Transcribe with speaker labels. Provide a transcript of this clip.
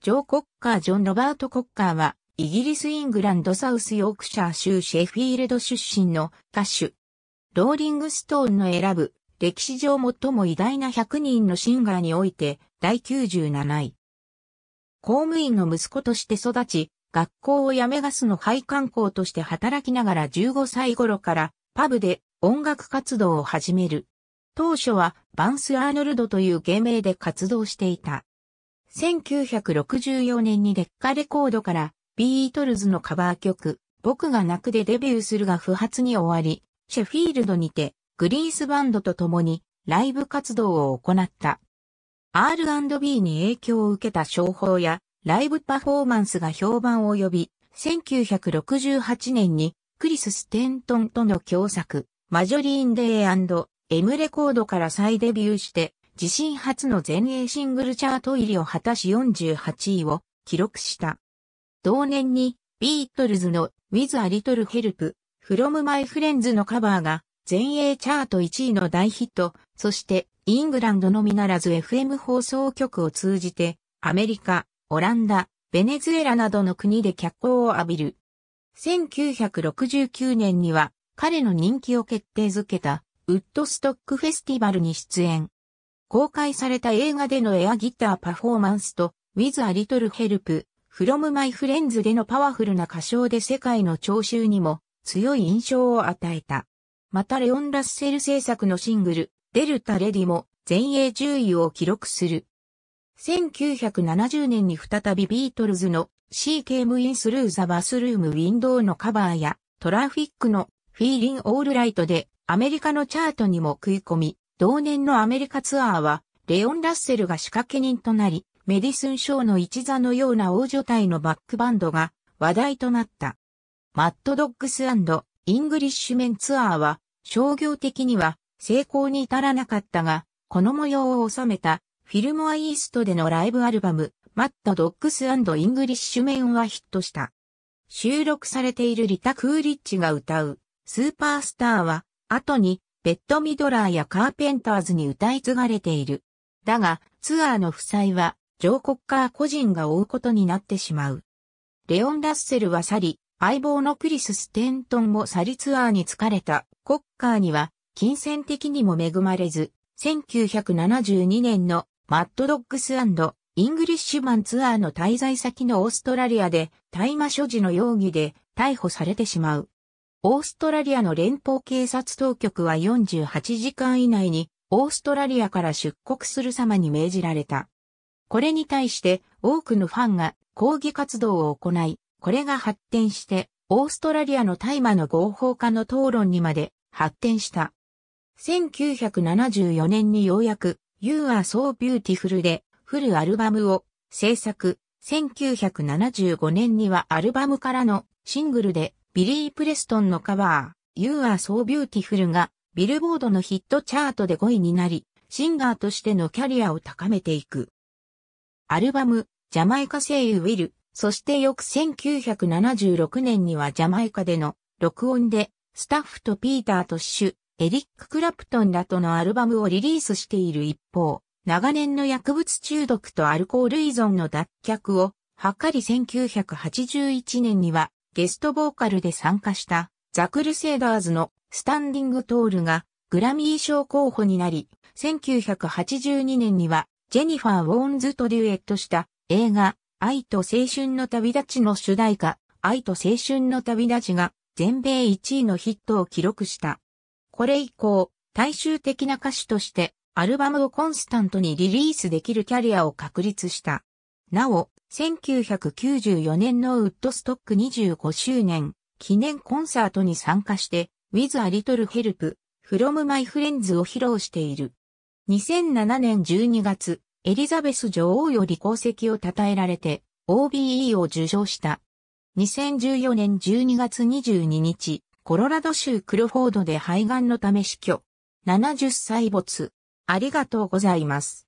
Speaker 1: ジョー・コッカー・ジョン・ロバート・コッカーは、イギリス・イングランド・サウス・ヨークシャー州シェフィールド出身の歌手。ローリング・ストーンの選ぶ、歴史上最も偉大な100人のシンガーにおいて、第97位。公務員の息子として育ち、学校を辞めガスの配管工として働きながら15歳頃からパブで音楽活動を始める。当初はバンス・アーノルドという芸名で活動していた。1964年に劣化レコードからビートルズのカバー曲、僕が泣くでデビューするが不発に終わり、シェフィールドにてグリースバンドと共にライブ活動を行った。R&B に影響を受けた商法やライブパフォーマンスが評判を呼び、1968年にクリス・ステントンとの共作、マジョリーン・デイエムレコードから再デビューして、自身初の全英シングルチャート入りを果たし48位を記録した。同年にビートルズの With a Little Help From My Friends のカバーが全英チャート1位の大ヒット、そしてイングランドのみならず FM 放送局を通じてアメリカ、オランダ、ベネズエラなどの国で脚光を浴びる。1969年には彼の人気を決定づけたウッドストックフェスティバルに出演。公開された映画でのエアギターパフォーマンスと With a Little Help From My Friends でのパワフルな歌唱で世界の聴衆にも強い印象を与えた。またレオン・ラッセル制作のシングル、デルタ・レディも全英10位を記録する。1970年に再びビートルズの She Came In Through the Bathroom Window のカバーやトラフィックの Feeling Alright でアメリカのチャートにも食い込み、同年のアメリカツアーは、レオン・ラッセルが仕掛け人となり、メディスン・ショーの一座のような王女隊のバックバンドが話題となった。マッドドッグスイングリッシュメンツアーは、商業的には成功に至らなかったが、この模様を収めたフィルモアイーストでのライブアルバム、マッドドッグスイングリッシュメンはヒットした。収録されているリタ・クーリッチが歌う、スーパースターは、後にベッドミドラーやカーペンターズに歌い継がれている。だが、ツアーの負債は、上国ー・カー個人が負うことになってしまう。レオン・ラッセルは去り、相棒のクリス・ステントンも去りツアーに疲れた。コッカーには、金銭的にも恵まれず、1972年のマッドドッグスイングリッシュマンツアーの滞在先のオーストラリアで大麻所持の容疑で逮捕されてしまう。オーストラリアの連邦警察当局は48時間以内にオーストラリアから出国する様に命じられた。これに対して多くのファンが抗議活動を行い、これが発展してオーストラリアの大麻の合法化の討論にまで発展した。1974年にようやく You are so beautiful でフルアルバムを制作。1975年にはアルバムからのシングルでビリー・プレストンのカバー、You Are So Beautiful がビルボードのヒットチャートで5位になり、シンガーとしてのキャリアを高めていく。アルバム、ジャマイカ声優ウィル、そして翌1976年にはジャマイカでの録音で、スタッフとピーター・トッシュ、エリック・クラプトンらとのアルバムをリリースしている一方、長年の薬物中毒とアルコール依存の脱却を、はっかり1981年にはゲストボーカルで参加したザ・クルセイダーズのスタンディングトールがグラミー賞候補になり、1982年にはジェニファー・ウォーンズとデュエットした映画愛と青春の旅立ちの主題歌愛と青春の旅立ちが全米1位のヒットを記録した。これ以降、大衆的な歌手としてアルバムをコンスタントにリリースできるキャリアを確立した。なお、1994年のウッドストック25周年記念コンサートに参加して With a Little Help from My Friends を披露している。2007年12月、エリザベス女王より功績を称えられて OBE を受賞した。2014年12月22日、コロラド州クロフォードで肺がんのため死去。70歳没。ありがとうございます。